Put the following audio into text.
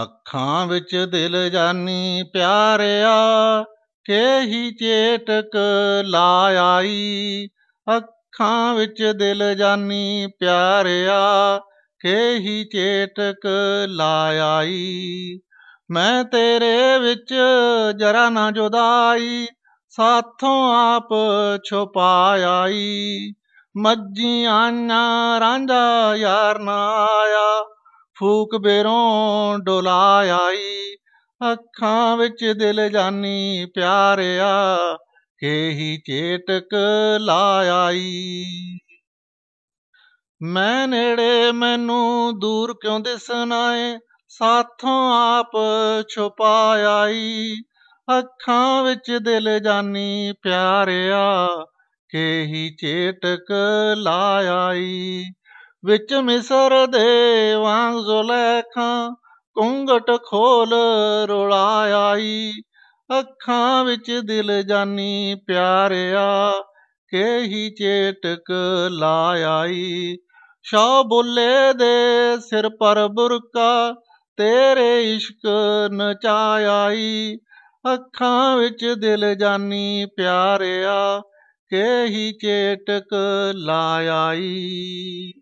ਅੱਖਾਂ ਵਿੱਚ ਦਿਲ ਜਾਨੀ ਪਿਆਰਿਆ ਕੇਹੀ ਚੇਟਕ ਲਾ ਆਈ ਅੱਖਾਂ ਵਿੱਚ ਦਿਲ ਜਾਨੀ ਪਿਆਰਿਆ ਕੇਹੀ ਚੇਟਕ ਲਾ ਆਈ ਮੈਂ ਤੇਰੇ ਵਿੱਚ ਜਰਾ ਨਾ ਜੁਦਾਈ ਸਾਥੋਂ ਆਪ ਛੁਪਾਈ ਮੱਜੀਆਂ ਨਾ ਰਾਂਝਾ ਯਾਰ ਨਾ ਆਇਆ ਫੂਕ ਬੇਰੋਂ ਡੋਲਾ ਆਈ ਅੱਖਾਂ ਵਿੱਚ ਦਿਲ ਜਾਨੀ ਪਿਆਰਿਆ ਕੇਹੀ ਚੇਟਕ ਲਾ ਆਈ ਮੈਂ ਨੇੜੇ ਮੈਨੂੰ ਦੂਰ ਕਿਉਂ ਦਿਸਣਾ ਏ ਸਾਥੋਂ ਆਪ ਛੁਪਾ ਆਈ ਅੱਖਾਂ ਵਿੱਚ ਦਿਲ ਜਾਨੀ ਪਿਆਰਿਆ ਕੇਹੀ ਚੇਟਕ ਲਾ ਆਈ ਵਿੱਚ ਮਿਸਰ ਦੇ ਵਾਂਗ ਜ਼ੁਲੈਖਾਂ ਕੁੰਗਟ ਖੋਲ ਰੁਲਾ ਆਈ ਅੱਖਾਂ ਵਿੱਚ ਦਿਲ ਜਾਨੀ ਪਿਆਰਿਆ ਕੇਹੀ ਚੇਟਕ ਲਾ ਆਈ ਸ਼ਾ ਬੁੱਲੇ ਦੇ ਸਿਰ ਪਰ ਬੁਰਕਾ ਤੇਰੇ ਇਸ਼ਕ ਨਚਾ ਆਈ ਅੱਖਾਂ ਵਿੱਚ ਦਿਲ ਜਾਨੀ ਪਿਆਰਿਆ ਕੇਹੀ ਚੇਟਕ ਲਾ ਆਈ